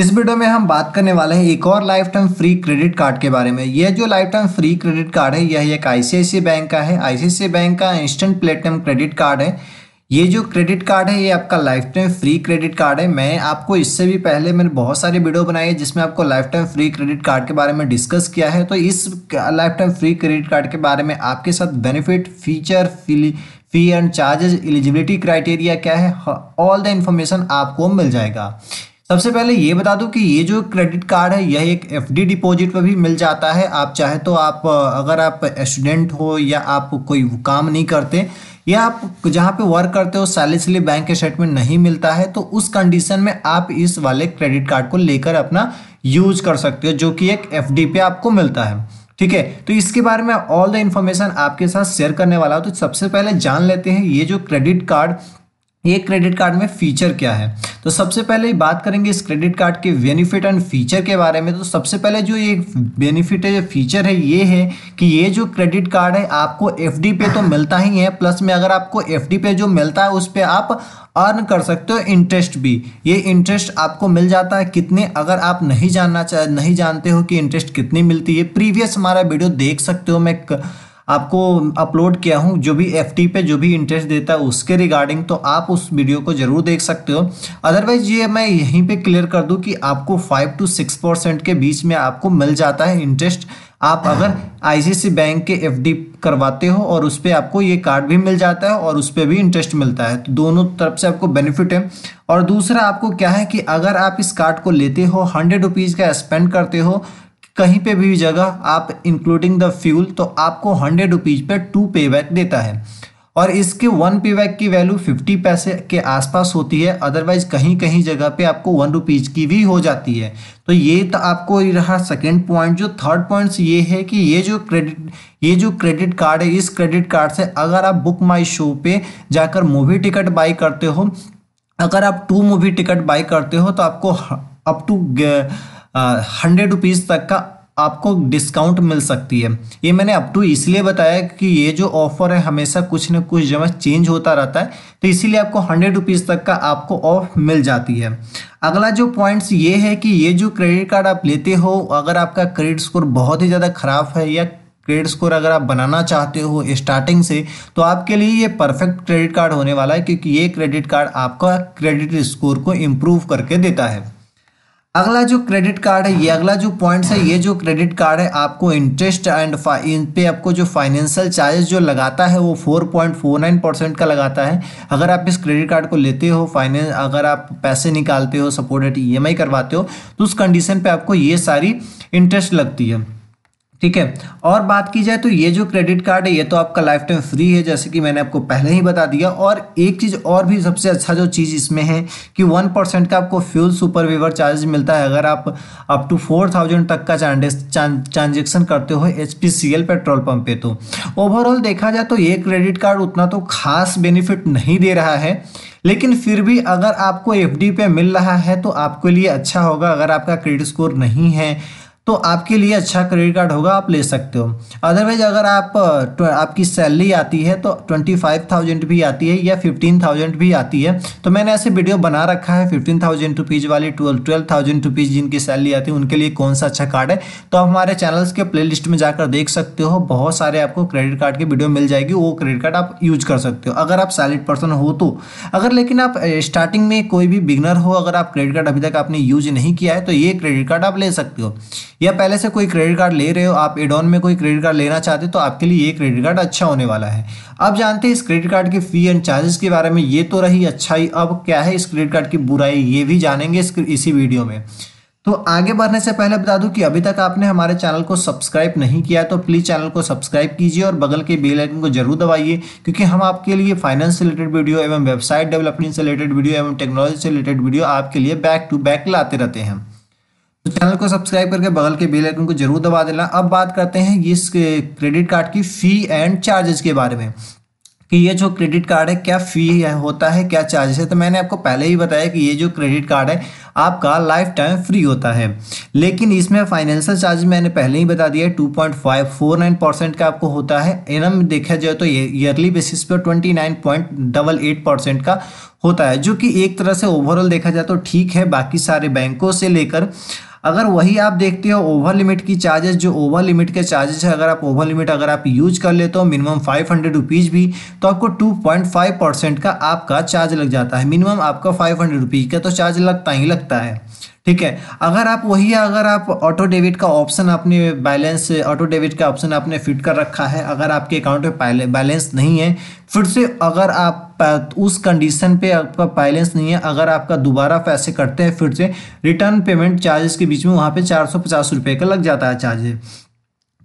इस वीडियो में हम बात करने वाले हैं एक और lifetime free credit card के बारे में यह जो lifetime free credit card है यह एक आईसीआईसी बैंक का है आईसीआईसी बैंक का इंस्टेंट प्लेटिनम क्रेडिट कार्ड है ये जो क्रेडिट कार्ड है ये आपका lifetime free credit card है मैं आपको इससे भी पहले मैंने बहुत सारी वीडियो बनाई है जिसमें आपको lifetime free credit card के बारे में डिस्कस किया है तो इस lifetime free credit card के बारे में आपके साथ benefit feature fee fee and charges eligibility criteria क्या है ऑल द इन्फॉर्मेशन आपको मिल जाएगा सबसे पहले ये बता दूं कि ये जो क्रेडिट कार्ड है यह एक एफ डी डिपॉजिट पर भी मिल जाता है आप चाहे तो आप अगर आप स्टूडेंट हो या आप कोई काम नहीं करते या आप जहाँ पे वर्क करते हो सैलरी स्लिप बैंक के शेट में नहीं मिलता है तो उस कंडीशन में आप इस वाले क्रेडिट कार्ड को लेकर अपना यूज कर सकते हो जो कि एक एफ पे आपको मिलता है ठीक है तो इसके बारे में ऑल द इन्फॉर्मेशन आपके साथ शेयर करने वाला हूँ तो सबसे पहले जान लेते हैं ये जो क्रेडिट कार्ड ये क्रेडिट कार्ड में फीचर क्या है तो सबसे पहले बात करेंगे इस क्रेडिट कार्ड के बेनिफिट एंड फीचर के बारे में तो सबसे पहले जो ये बेनिफिट है फीचर है ये है कि ये जो क्रेडिट कार्ड है आपको एफ पे तो मिलता ही है प्लस में अगर आपको एफ पे जो मिलता है उस पर आप अर्न कर सकते हो इंटरेस्ट भी ये इंटरेस्ट आपको मिल जाता है कितने अगर आप नहीं जानना चाह नहीं जानते हो कि इंटरेस्ट कितनी मिलती है प्रीवियस हमारा वीडियो देख सकते हो मैं क... आपको अपलोड किया हूँ जो भी एफ पे जो भी इंटरेस्ट देता है उसके रिगार्डिंग तो आप उस वीडियो को जरूर देख सकते हो अदरवाइज ये मैं यहीं पे क्लियर कर दूँ कि आपको फाइव टू सिक्स परसेंट के बीच में आपको मिल जाता है इंटरेस्ट आप अगर आईसीसी बैंक के एफडी करवाते हो और उस पर आपको ये कार्ड भी मिल जाता है और उस पर भी इंटरेस्ट मिलता है तो दोनों तरफ से आपको बेनिफिट है और दूसरा आपको क्या है कि अगर आप इस कार्ड को लेते हो हंड्रेड रुपीज़ का स्पेंड करते हो कहीं पे भी जगह आप इंक्लूडिंग द फ्यूल तो आपको हंड्रेड रुपीज़ पर टू पे बैक देता है और इसके वन पे बैक की वैल्यू फिफ्टी पैसे के आसपास होती है अदरवाइज कहीं कहीं जगह पे आपको वन रुपीज़ की भी हो जाती है तो ये तो आपको रहा सेकेंड पॉइंट जो थर्ड पॉइंट ये है कि ये जो क्रेडिट ये जो क्रेडिट कार्ड है इस क्रेडिट कार्ड से अगर आप बुक माई शो पे जाकर मूवी टिकट बाई करते हो अगर आप टू मूवी टिकट बाई करते हो तो आपको अप टू हंड्रेड रुपीज़ तक का आपको डिस्काउंट मिल सकती है ये मैंने अप टू इसलिए बताया कि ये जो ऑफ़र है हमेशा कुछ ना कुछ जगह चेंज होता रहता है तो इसीलिए आपको हंड्रेड रुपीज़ तक का आपको ऑफ मिल जाती है अगला जो पॉइंट्स ये है कि ये जो क्रेडिट कार्ड आप लेते हो अगर आपका क्रेडिट स्कोर बहुत ही ज़्यादा ख़राब है या क्रेडिट स्कोर अगर आप बनाना चाहते हो स्टार्टिंग से तो आपके लिए ये परफेक्ट क्रेडिट कार्ड होने वाला है क्योंकि ये क्रेडिट कार्ड आपका क्रेडिट स्कोर को इम्प्रूव करके देता है अगला जो क्रेडिट कार्ड है ये अगला जो पॉइंट्स है ये जो क्रेडिट कार्ड है आपको इंटरेस्ट एंड इन पे आपको जो फाइनेंशियल चार्जेस जो लगाता है वो four point four nine percent का लगाता है अगर आप इस क्रेडिट कार्ड को लेते हो फाइनेंस अगर आप पैसे निकालते हो सपोर्टेड ई e करवाते हो तो उस कंडीशन पर आपको ये सारी इंटरेस्ट लगती है ठीक है और बात की जाए तो ये जो क्रेडिट कार्ड है ये तो आपका लाइफ टाइम फ्री है जैसे कि मैंने आपको पहले ही बता दिया और एक चीज़ और भी सबसे अच्छा जो चीज़ इसमें है कि वन परसेंट का आपको फ्यूल सुपर वीवर चार्ज मिलता है अगर आप अप टू फोर थाउजेंड तक का ट्रांजेक्शन करते हो एच पेट्रोल पंप पे तो ओवरऑल देखा जाए तो ये क्रेडिट कार्ड उतना तो खास बेनिफिट नहीं दे रहा है लेकिन फिर भी अगर आपको एफ पे मिल रहा है तो आपके लिए अच्छा होगा अगर आपका क्रेडिट स्कोर नहीं है तो आपके लिए अच्छा क्रेडिट कार्ड होगा आप ले सकते हो अदरवाइज अगर आप तो, आपकी सैलरी आती है तो ट्वेंटी फाइव थाउजेंड भी आती है या फिफ्टीन थाउजेंड भी आती है तो मैंने ऐसे वीडियो बना रखा है फिफ्टीन थाउजेंड रुपीज़ वाली ट्वेल्व ट्वेल्व थाउजेंड रुपीज़ जिनकी सैलरी आती है उनके लिए कौन सा अच्छा कार्ड है तो आप हमारे चैनल्स के प्ले में जाकर देख सकते हो बहुत सारे आपको क्रेडिट कार्ड की वीडियो मिल जाएगी वो क्रेडिट कार्ड आप यूज कर सकते हो अगर आप सैलिड पर्सन हो तो अगर लेकिन आप स्टार्टिंग में कोई भी बिगनर हो अगर आप क्रेडिट कार्ड अभी तक आपने यूज नहीं किया है तो ये क्रेडिट कार्ड आप ले सकते हो या पहले से कोई क्रेडिट कार्ड ले रहे हो आप एडॉन में कोई क्रेडिट कार्ड लेना चाहते हो तो आपके लिए ये क्रेडिट कार्ड अच्छा होने वाला है अब जानते हैं इस क्रेडिट कार्ड की फ़ी एंड चार्जेस के बारे में ये तो रही अच्छाई अब क्या है इस क्रेडिट कार्ड की बुराई ये भी जानेंगे इसी वीडियो में तो आगे बढ़ने से पहले बता दूं कि अभी तक आपने हमारे चैनल को सब्सक्राइब नहीं किया तो प्लीज़ चैनल को सब्सक्राइब कीजिए और बगल के बेल आइकन को जरूर दबाइए क्योंकि हम आपके लिए फाइनेंस से रिलेटेड वीडियो एवं वेबसाइट डेवलपमेंट से रिलेटेड वीडियो एवं टेक्नोलॉजी से रिलेटेड वीडियो आपके लिए बैक टू बैक लाते रहते हैं तो चैनल को सब्सक्राइब करके बगल के बेल आइकन को जरूर दबा देना अब बात करते हैं इस क्रेडिट कार्ड की फ़ी एंड चार्जेस के बारे में कि ये जो क्रेडिट कार्ड है क्या फ़ी होता है क्या चार्जेस है तो मैंने आपको पहले ही बताया कि ये जो क्रेडिट कार्ड है आपका लाइफ टाइम फ्री होता है लेकिन इसमें फाइनेंशियल चार्ज मैंने पहले ही बता दिया है two point five four nine percent का आपको होता है एनम देखा जाए तो ईयरली बेसिस पर twenty nine point double eight percent का होता है जो कि एक तरह से ओवरऑल देखा जाए तो ठीक है बाकी सारे बैंकों से लेकर अगर वही आप देखते हो ओवर लिमिट की चार्जेस जो ओवर लिमिट के चार्जेस है अगर आप ओवर लिमिट अगर आप यूज कर लेते हो मिनिमम फाइव हंड्रेड रुपीज़ भी तो आपको टू पॉइंट फाइव परसेंट का आपका चार्ज लग जाता है मिनिमम आपका फाइव हंड्रेड रुपीज़ का तो चार्ज लगता ही लगता है ठीक है अगर आप वही अगर आप ऑटो डेबिट का ऑप्शन आपने बैलेंस ऑटो डेबिट का ऑप्शन आपने फिट कर रखा है अगर आपके अकाउंट में बैलेंस नहीं है फिर से अगर आप उस कंडीशन पे आपका बैलेंस नहीं है अगर आपका दोबारा पैसे कटते हैं फिर से रिटर्न पेमेंट चार्जेस के बीच में वहाँ पे चार सौ पचास रुपये का लग जाता है चार्जेस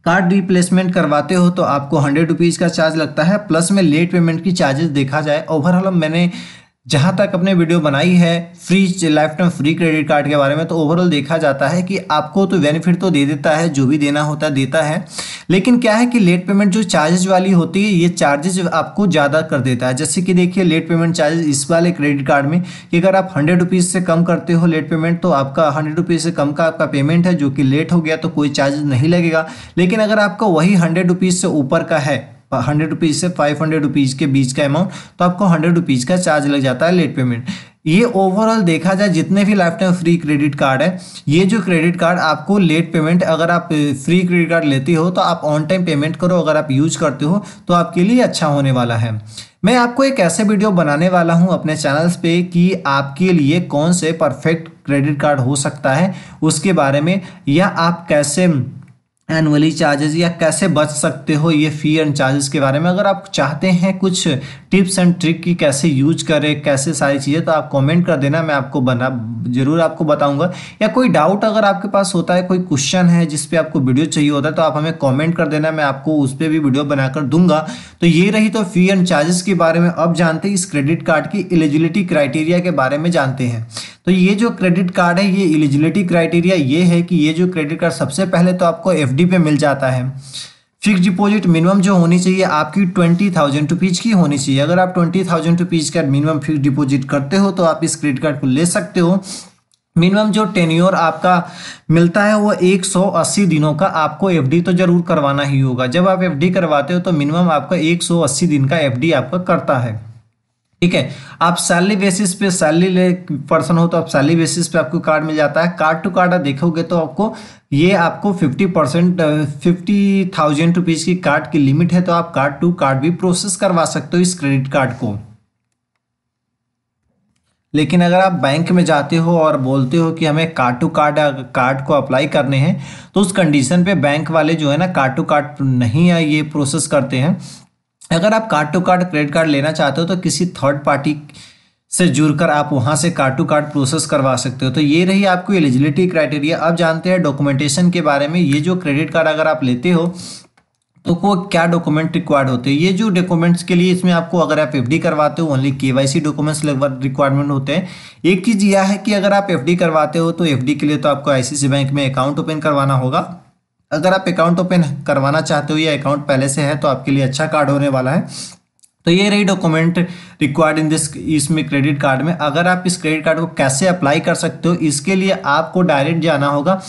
कार्ड रिप्लेसमेंट करवाते हो तो आपको हंड्रेड रुपीज़ का चार्ज लगता है प्लस में लेट पेमेंट की चार्जेस देखा जाए ओवरऑल मैंने जहाँ तक अपने वीडियो बनाई है free lifetime free credit card के बारे में तो ओवरऑल देखा जाता है कि आपको तो बेनिफिट तो दे देता है जो भी देना होता है देता है लेकिन क्या है कि लेट पेमेंट जो चार्जेज वाली होती है ये चार्जेज आपको ज़्यादा कर देता है जैसे कि देखिए लेट पेमेंट चार्जेज इस वाले क्रेडिट कार्ड में कि अगर आप हंड्रेड रुपीज़ से कम करते हो लेट पेमेंट तो आपका हंड्रेड रुपीज़ से कम का आपका पेमेंट है जो कि लेट हो गया तो कोई चार्जेस नहीं लगेगा लेकिन अगर आपका वही हंड्रेड रुपीज़ से ऊपर का है हंड्रेड रुपीज़ से फाइव हंड्रेड रुपीज़ के बीच का अमाउंट तो आपको हंड्रेड रुपीज़ का चार्ज लग जाता है लेट पेमेंट ये ओवरऑल देखा जाए जितने भी lifetime free credit card है ये जो क्रेडिट कार्ड आपको लेट पेमेंट अगर आप फ्री क्रेडिट कार्ड लेती हो तो आप ऑन टाइम पेमेंट करो अगर आप यूज करते हो तो आपके लिए अच्छा होने वाला है मैं आपको एक ऐसे वीडियो बनाने वाला हूं अपने चैनल्स पे कि आपके लिए कौन से परफेक्ट क्रेडिट कार्ड हो सकता है उसके बारे में या आप कैसे एनुअली चार्जेस या कैसे बच सकते हो ये फ़ी एंड चार्जेस के बारे में अगर आप चाहते हैं कुछ टिप्स एंड ट्रिक की कैसे यूज करें कैसे सारी चीज़ें तो आप कमेंट कर देना मैं आपको बना ज़रूर आपको बताऊंगा या कोई डाउट अगर आपके पास होता है कोई क्वेश्चन है जिस पे आपको वीडियो चाहिए होता है तो आप हमें कमेंट कर देना मैं आपको उस पर भी वीडियो बनाकर दूंगा तो ये रही तो फ़ी एंड चार्जेस के बारे में अब जानते हैं इस क्रेडिट कार्ड की एलिजिबिलिटी क्राइटेरिया के बारे में जानते हैं तो ये जो क्रेडिट कार्ड है ये एलिजिबिलिटी क्राइटेरिया ये है कि ये जो क्रेडिट कार्ड सबसे पहले तो आपको एफ पे मिल जाता है फिक्स डिपॉजिट मिनिमम जो होनी चाहिए आपकी ट्वेंटी थाउजेंड रुपीज़ की होनी चाहिए अगर आप ट्वेंटी थाउजेंड रुपीज़ का मिनिमम फिक्स डिपॉजिट करते हो तो आप इस क्रेडिट कार्ड को ले सकते हो मिनिमम जो टेन्योर आपका मिलता है वो 180 दिनों का आपको एफडी तो ज़रूर करवाना ही होगा जब आप एफडी करवाते हो तो मिनिमम आपका 180 दिन का एफडी आपका करता है ठीक है आप सैलरी बेसिस पे सैलरी ले पर्सन हो तो आप सैलरी बेसिस पे आपको कार्ड मिल जाता है कार्ड टू कार्ड देखोगे तो आपको ये आपको 50 परसेंट फिफ्टी थाउजेंड रुपीज़ की कार्ड की लिमिट है तो आप कार्ड टू कार्ड भी प्रोसेस करवा सकते हो इस क्रेडिट कार्ड को लेकिन अगर आप बैंक में जाते हो और बोलते हो कि हमें कार्ड टू कार्ड कार्ड को अप्लाई करने हैं तो उस कंडीशन पे बैंक वाले जो है ना कार्ड टू कार्ड नहीं है ये प्रोसेस करते हैं अगर आप card to card credit card लेना चाहते हो तो किसी थर्ड पार्टी से जुड़कर आप वहां से कार्ड टू कार्ड प्रोसेस करवा सकते हो तो ये रही आपकी एलिजिबिलिटी क्राइटेरिया अब जानते हैं डॉक्यूमेंटेशन के बारे में ये जो क्रेडिट कार्ड अगर आप लेते हो तो को क्या डॉक्यूमेंट रिक्वायर्ड होते हैं ये जो डॉक्यूमेंट्स के लिए इसमें आपको अगर आप एफ करवाते हो ओनली केवाईसी डॉक्यूमेंट्स रिक्वायरमेंट होते हैं एक चीज़ यह है कि अगर आप एफ करवाते हो तो एफ के लिए तो आपको आईसीसी बैंक में अकाउंट ओपन करवाना होगा अगर आप अकाउंट ओपन करवाना चाहते हो या अकाउंट पहले से है तो आपके लिए अच्छा कार्ड होने वाला है तो ये रही डॉक्यूमेंट रिक्वायर्ड इन दिस इसमें क्रेडिट कार्ड में अगर आप इस क्रेडिट कार्ड को कैसे अप्लाई कर सकते हो इसके लिए आपको डायरेक्ट जाना होगा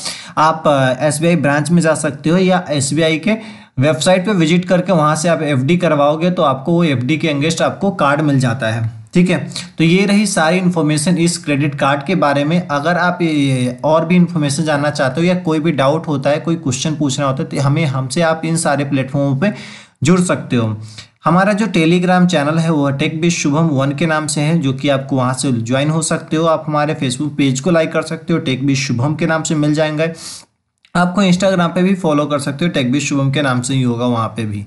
आप एस ब्रांच में जा सकते हो या एस के वेबसाइट पे विजिट करके वहाँ से आप एफ करवाओगे तो आपको वो एफ के अंगेस्ट आपको कार्ड मिल जाता है ठीक है तो ये रही सारी इन्फॉर्मेशन इस क्रेडिट कार्ड के बारे में अगर आप और भी इन्फॉर्मेशन जानना चाहते हो या कोई भी डाउट होता है कोई क्वेश्चन पूछना होता है तो हमें हमसे आप इन सारे प्लेटफॉर्मों पे जुड़ सकते हो हमारा जो टेलीग्राम चैनल है वह टेक बिज शुभम वन के नाम से है जो कि आपको वहाँ से ज्वाइन हो सकते हो आप हमारे फेसबुक पेज को लाइक कर सकते हो टेक बिज शुभम के नाम से मिल जाएंगे आपको इंस्टाग्राम पे भी फॉलो कर सकते हो टेकबी शुभम के नाम से ही होगा वहाँ पे भी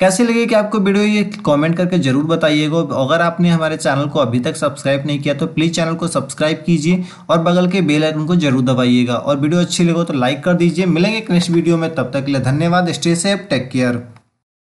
कैसे लगे कि आपको वीडियो ये कमेंट करके जरूर बताइएगा अगर आपने हमारे चैनल को अभी तक सब्सक्राइब नहीं किया तो प्लीज़ चैनल को सब्सक्राइब कीजिए और बगल के बेल आइकन को जरूर दबाइएगा और वीडियो अच्छी लगे तो लाइक कर दीजिए मिलेंगे नेक्स्ट वीडियो में तब तक के लिए धन्यवाद स्टे सेफ टेक केयर